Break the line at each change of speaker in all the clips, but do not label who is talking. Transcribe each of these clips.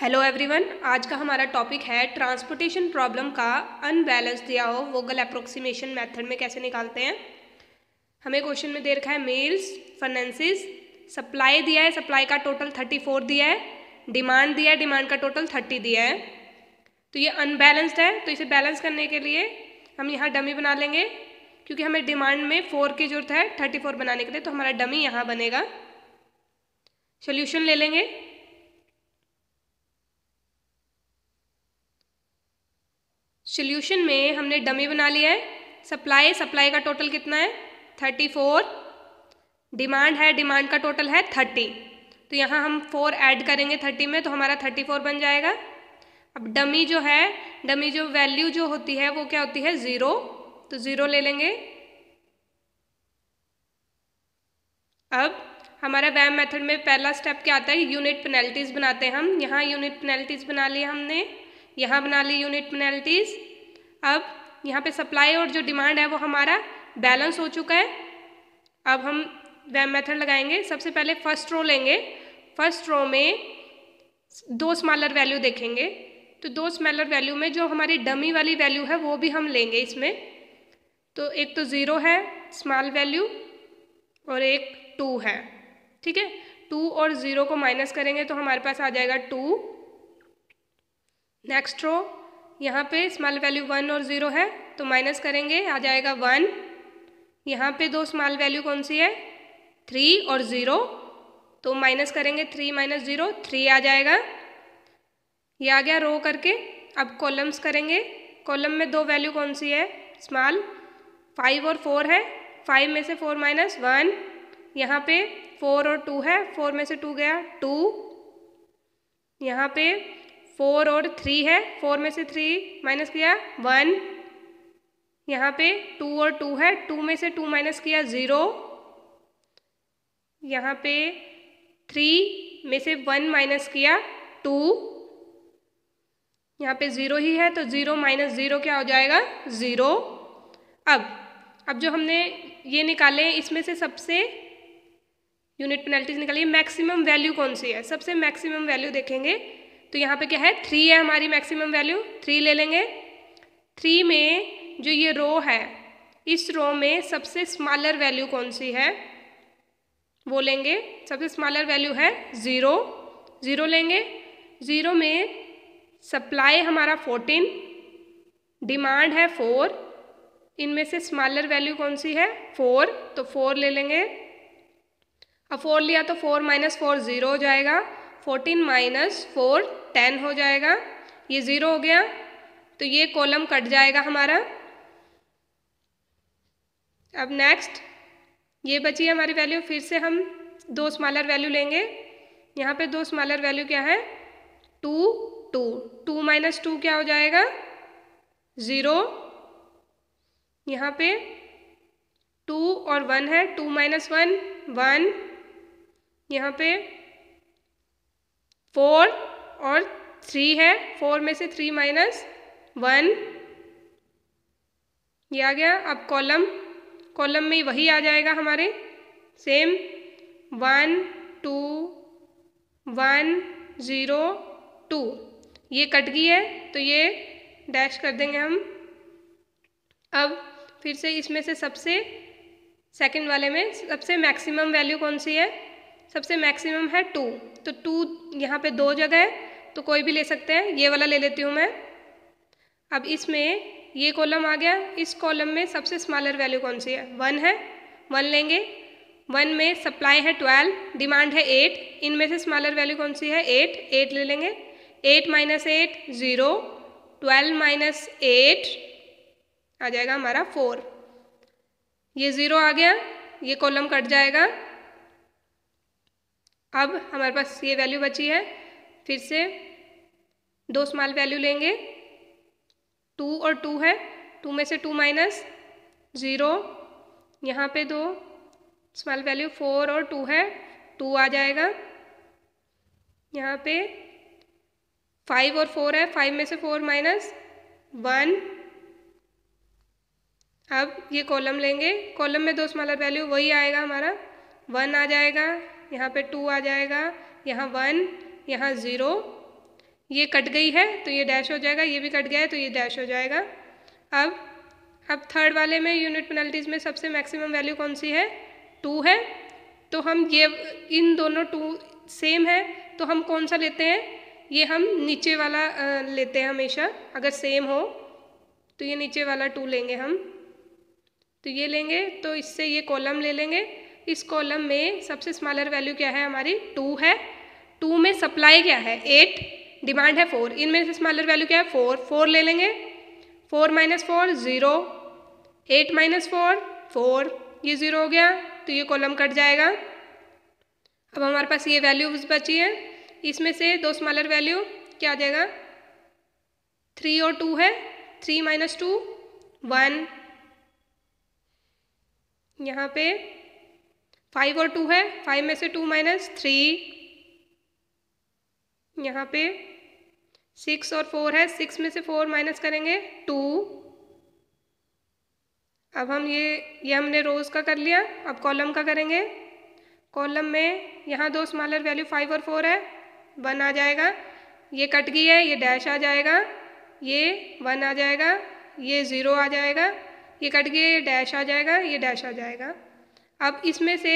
hello everyone आज का हमारा टॉपिक है ट्रांसपोर्टेशन प्रॉब्लम का अनबैलेंस दिया हो वोगल अप्रोक्सीमेशन मेथड में कैसे निकालते हैं हमें क्वेश्चन में दे रखा है मेल्स फाइनेंसिस सप्लाई दिया है सप्लाई का टोटल थर्टी फोर दिया है डिमांड दिया है डिमांड का टोटल थर्टी दिया है तो ये अनबैलेंस्ड है तो इसे बैलेंस करने के लिए हम यहाँ डमी बना लेंगे क्योंकि हमें डिमांड में फोर की जरूरत है थर्टी फोर बनाने के लिए तो हमारा डमी यहाँ बनेगा सोल्यूशन ले लेंगे सोल्यूशन में हमने डमी बना लिया है सप्लाई सप्लाई का टोटल कितना है थर्टी फोर डिमांड है डिमांड का टोटल है थर्टी तो यहाँ हम फोर ऐड करेंगे थर्टी में तो हमारा थर्टी फोर बन जाएगा अब डमी जो है डमी जो वैल्यू जो होती है वो क्या होती है ज़ीरो तो ज़ीरो ले लेंगे अब हमारा वैम मेथड में पहला स्टेप क्या आता है यूनिट पेनल्टीज बनाते हैं हम यहाँ यूनिट पेनल्टीज बना लिए हमने यहाँ बना ली यूनिट पेनल्टीज अब यहाँ पे सप्लाई और जो डिमांड है वो हमारा बैलेंस हो चुका है अब हम वह मेथड लगाएंगे सबसे पहले फर्स्ट रो लेंगे फर्स्ट रो में दो स्मॉलर वैल्यू देखेंगे तो दो स्मॉलर वैल्यू में जो हमारी डमी वाली वैल्यू है वो भी हम लेंगे इसमें तो एक तो ज़ीरो है स्मॉल वैल्यू और एक टू है ठीक है टू और ज़ीरो को माइनस करेंगे तो हमारे पास आ जाएगा टू नेक्स्ट रो यहाँ पे स्मॉल वैल्यू वन और ज़ीरो है तो माइनस करेंगे आ जाएगा वन यहाँ पे दो स्मॉल वैल्यू कौन सी है थ्री और ज़ीरो तो माइनस करेंगे थ्री माइनस ज़ीरो थ्री आ जाएगा ये आ गया रो करके अब कॉलम्स करेंगे कॉलम में दो वैल्यू कौन सी है स्मॉल फाइव और फोर है फाइव में से फोर माइनस वन यहाँ पे फोर और टू है फोर में से टू गया टू यहाँ पे फोर और थ्री है फोर में से थ्री माइनस किया वन यहाँ पे टू और टू है टू में से टू माइनस किया ज़ीरो यहाँ पे थ्री में से वन माइनस किया टू यहाँ पे ज़ीरो ही है तो ज़ीरो माइनस ज़ीरो क्या हो जाएगा ज़ीरो अब अब जो हमने ये निकाले इसमें से सबसे यूनिट पेनल्टीज निकाली मैक्सिमम वैल्यू कौन सी है सबसे मैक्सिमम वैल्यू देखेंगे तो यहाँ पे क्या है थ्री है हमारी मैक्सिमम वैल्यू थ्री ले लेंगे थ्री में जो ये रो है इस रो में सबसे स्मॉलर वैल्यू कौन सी है वो लेंगे सबसे स्मॉलर वैल्यू है ज़ीरो ज़ीरो लेंगे ज़ीरो में सप्लाई हमारा फोर्टीन डिमांड है फोर इनमें से स्मॉलर वैल्यू कौन सी है फोर तो फोर ले लेंगे अब फोर लिया तो फोर माइनस फोर ज़ीरो हो जाएगा फोर्टीन माइनस फोर टेन हो जाएगा ये ज़ीरो हो गया तो ये कॉलम कट जाएगा हमारा अब नेक्स्ट ये बची हमारी वैल्यू फिर से हम दो स्मॉलर वैल्यू लेंगे यहाँ पे दो स्मॉलर वैल्यू क्या है two two two minus two क्या हो जाएगा ज़ीरो यहाँ पे टू और वन है टू माइनस वन वन यहाँ पे फोर और थ्री है फोर में से थ्री माइनस वन ये आ गया अब कॉलम कॉलम में वही आ जाएगा हमारे same one two one zero two ये कट गई है तो ये डैश कर देंगे हम अब फिर से इसमें से सबसे सेकंड वाले में सबसे मैक्सिमम वैल्यू कौन सी है सबसे मैक्सिमम है टू तो टू यहाँ पे दो जगह है तो कोई भी ले सकते हैं ये वाला ले लेती हूँ मैं अब इसमें ये कॉलम आ गया इस कॉलम में सबसे स्मॉलर वैल्यू कौन सी है वन है वन लेंगे वन में सप्लाई है ट्वेल्व डिमांड है एट इनमें से स्मॉलर वैल्यू कौन सी है एट एट ले लेंगे eight minus eight zero twelve minus eight आ जाएगा हमारा फोर ये ज़ीरो आ गया ये कॉलम कट जाएगा अब हमारे पास ये वैल्यू बची है फिर से दो स्मॉल वैल्यू लेंगे टू और टू है टू में से टू माइनस ज़ीरो यहाँ पे दो स्मॉल वैल्यू फोर और टू है टू आ जाएगा यहाँ पे फाइव और फोर है फाइव में से फोर माइनस वन अब ये कॉलम लेंगे कॉलम में दो स्मॉलर वैल्यू वही आएगा हमारा वन आ जाएगा यहाँ पे टू आ जाएगा यहाँ वन यहाँ ज़ीरो ये कट गई है तो ये डैश हो जाएगा ये भी कट गया है तो ये डैश हो जाएगा अब अब थर्ड वाले में यूनिट पेनल्टीज़ में सबसे मैक्सिमम वैल्यू कौन सी है टू है तो हम ये इन दोनों टू सेम है तो हम कौन सा लेते हैं ये हम नीचे वाला लेते हैं हमेशा अगर सेम हो तो ये नीचे वाला टू लेंगे हम तो ये लेंगे तो इससे ये कॉलम ले लेंगे इस कॉलम में सबसे स्मॉलर वैल्यू क्या है हमारी टू है टू में सप्लाई क्या है एट डिमांड है फोर इनमें से स्मॉलर वैल्यू क्या है फोर फोर ले लेंगे four minus four zero eight minus four four ये ज़ीरो हो गया तो ये कॉलम कट जाएगा अब हमारे पास ये वैल्यूज बची है इसमें से दो स्मॉलर वैल्यू क्या आ जाएगा थ्री और टू है थ्री माइनस टू वन यहाँ पे फाइव और टू है फाइव में से टू माइनस थ्री यहाँ पे सिक्स और फोर है सिक्स में से फोर माइनस करेंगे टू अब हम ये ये हमने रोज़ का कर लिया अब कॉलम का करेंगे कॉलम में यहाँ दो स्मॉलर वैल्यू फाइव और फोर है वन आ जाएगा ये कट गई है ये डैश आ जाएगा ये वन आ जाएगा ये ज़ीरो आ जाएगा ये कट गई ये डैश आ जाएगा ये डैश आ जाएगा अब इसमें से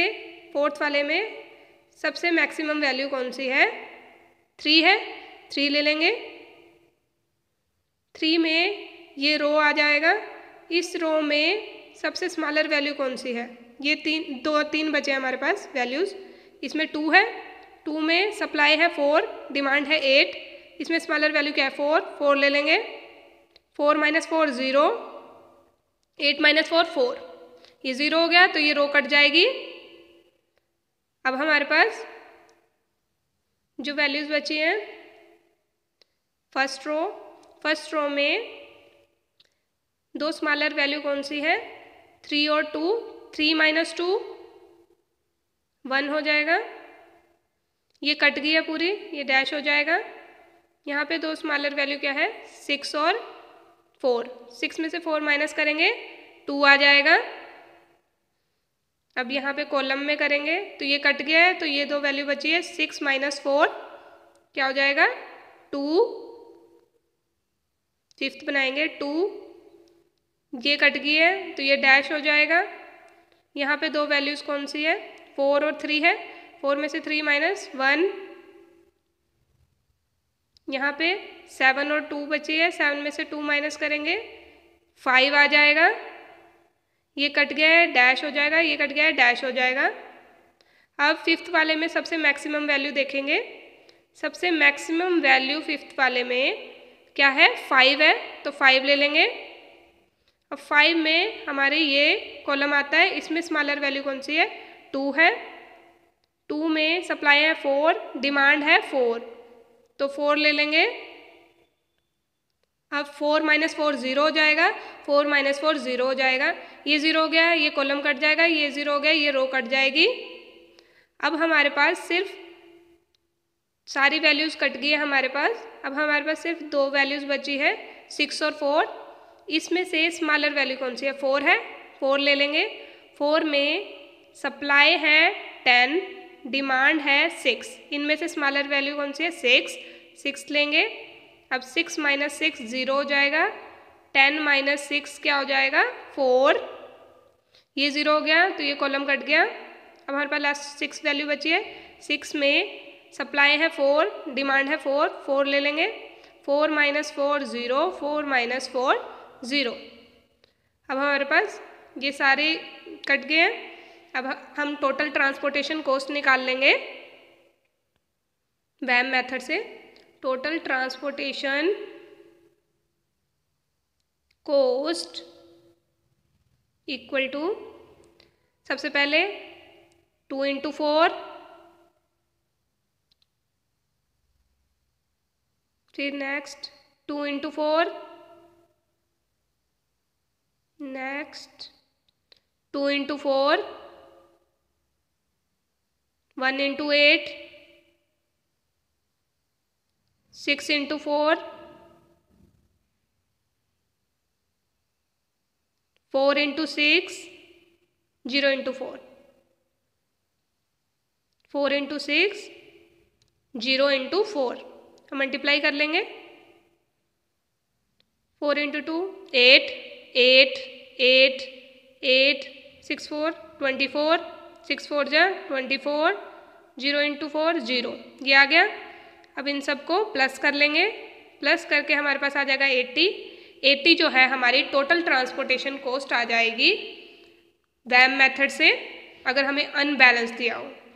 फोर्थ वाले में सबसे मैक्सिमम वैल्यू कौन सी है थ्री है थ्री ले लेंगे थ्री में ये रो आ जाएगा इस रो में सबसे स्मॉलर वैल्यू कौन सी है ये तीन दो तीन बचे हमारे पास वैल्यूज़ इसमें टू है टू में सप्लाई है फोर डिमांड है एट इसमें स्मॉलर वैल्यू क्या है फोर फोर ले लेंगे four minus four zero eight minus four four ये ज़ीरो हो गया तो ये रो कट जाएगी अब हमारे पास जो वैल्यूज़ बची हैं फर्स्ट रो फर्स्ट रो में दो स्मॉलर वैल्यू कौन सी है थ्री और two three minus two one हो जाएगा ये कट गई है पूरी ये डैश हो जाएगा यहाँ पे दो स्मॉलर वैल्यू क्या है सिक्स और फोर सिक्स में से फोर माइनस करेंगे टू आ जाएगा अब यहाँ पे कॉलम में करेंगे तो ये कट गया है तो ये दो वैल्यू बची है सिक्स माइनस फोर क्या हो जाएगा टू फिफ्थ बनाएंगे टू ये कट गई है तो ये डैश हो जाएगा यहाँ पे दो वैल्यूज़ कौन सी है फोर और थ्री है फोर में से थ्री माइनस वन यहाँ पे सेवन और टू बची है सेवन में से टू माइनस करेंगे फाइव आ जाएगा ये कट गया है डैश हो जाएगा ये कट गया है डैश हो जाएगा अब फिफ्थ वाले में सबसे मैक्सिमम वैल्यू देखेंगे सबसे मैक्सिमम वैल्यू फिफ्थ वाले में क्या है फाइव है तो फाइव ले लेंगे अब फाइव में हमारे ये कॉलम आता है इसमें स्मॉलर वैल्यू कौन सी है टू है टू में सप्लाई है फोर डिमांड है फोर तो फोर ले लेंगे अब फोर माइनस फोर ज़ीरो हो जाएगा फोर माइनस फोर ज़ीरो हो जाएगा ये ज़ीरो हो गया ये कॉलम कट जाएगा ये ज़ीरो हो गया ये रो कट जाएगी अब हमारे पास सिर्फ सारी वैल्यूज़ कट गई है हमारे पास अब हमारे पास सिर्फ दो वैल्यूज़ बची है सिक्स और फोर इसमें से स्मॉलर वैल्यू कौन सी है फोर है फोर ले लेंगे फोर में सप्लाई है टेन डिमांड है सिक्स इनमें से स्मॉलर वैल्यू कौन सी है सिक्स सिक्स लेंगे अब सिक्स माइनस सिक्स ज़ीरो हो जाएगा टेन माइनस सिक्स क्या हो जाएगा फोर ये ज़ीरो हो गया तो ये कॉलम कट गया अब हमारे पास लास्ट सिक्स वैल्यू बची है सिक्स में सप्लाई है फोर डिमांड है फोर फोर ले लेंगे four minus four zero four minus four zero अब हमारे पास ये सारे कट गए हैं अब हम टोटल ट्रांसपोर्टेशन कॉस्ट निकाल लेंगे वैम मेथड से total transportation cost equal to सबसे पहले टू इंटू फोर फिर next two into four next two into four one into eight six into four four into six zero into four four into six zero into four हम multiply कर लेंगे four into two eight eight eight eight six four twenty four six four जो twenty four zero into four zero ये आ गया अब इन सबको plus कर लेंगे प्लस करके हमारे पास आ जाएगा एट्टी 80 जो है हमारी टोटल ट्रांसपोर्टेशन कॉस्ट आ जाएगी वैम मेथड से अगर हमें अनबैलेंस दिया हो